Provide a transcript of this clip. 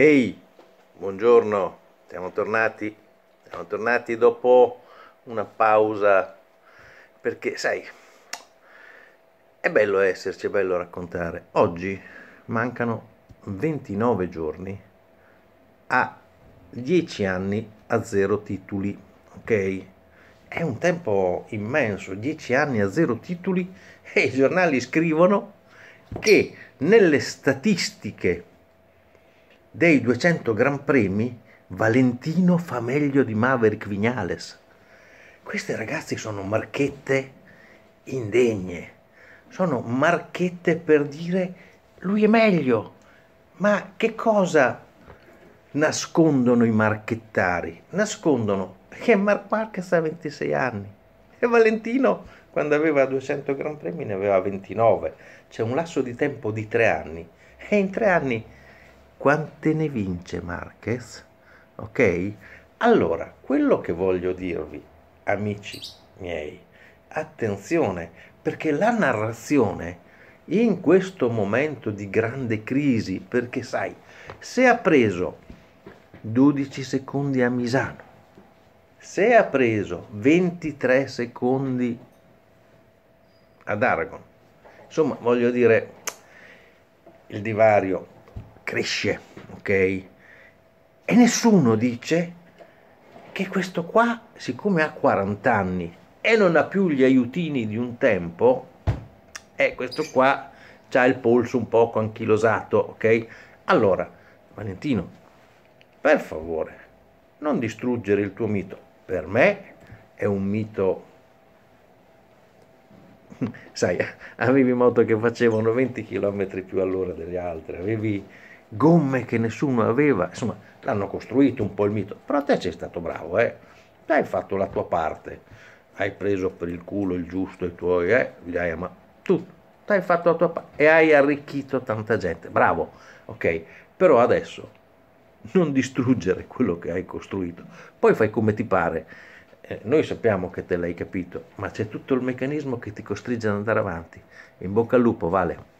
Ehi, buongiorno, siamo tornati, siamo tornati dopo una pausa, perché sai, è bello esserci, è bello raccontare. Oggi mancano 29 giorni a 10 anni a zero titoli, ok? È un tempo immenso, 10 anni a zero titoli e i giornali scrivono che nelle statistiche dei 200 Gran Premi Valentino fa meglio di Maverick Vignales. Queste ragazzi sono marchette indegne, sono marchette per dire lui è meglio. Ma che cosa nascondono i marchettari? Nascondono che Mark Marquez ha 26 anni e Valentino quando aveva 200 Gran Premi ne aveva 29. C'è un lasso di tempo di tre anni e in tre anni quante ne vince Marquez? Ok? Allora, quello che voglio dirvi, amici miei, attenzione, perché la narrazione in questo momento di grande crisi, perché sai, se ha preso 12 secondi a Misano, se ha preso 23 secondi ad Aragon, insomma, voglio dire, il divario cresce, ok? E nessuno dice che questo qua, siccome ha 40 anni e non ha più gli aiutini di un tempo, eh, questo qua ha il polso un poco anchilosato, ok? Allora, Valentino, per favore, non distruggere il tuo mito. Per me è un mito sai, avevi moto che facevano 20 km più all'ora delle altre, avevi gomme che nessuno aveva, insomma, l'hanno costruito un po' il mito, però te sei stato bravo, eh? Te hai fatto la tua parte, hai preso per il culo il giusto i tuoi, eh? Li hai amato, tu, hai fatto la tua parte e hai arricchito tanta gente, bravo, ok? Però adesso non distruggere quello che hai costruito, poi fai come ti pare. Eh, noi sappiamo che te l'hai capito, ma c'è tutto il meccanismo che ti costringe ad andare avanti. In bocca al lupo, vale.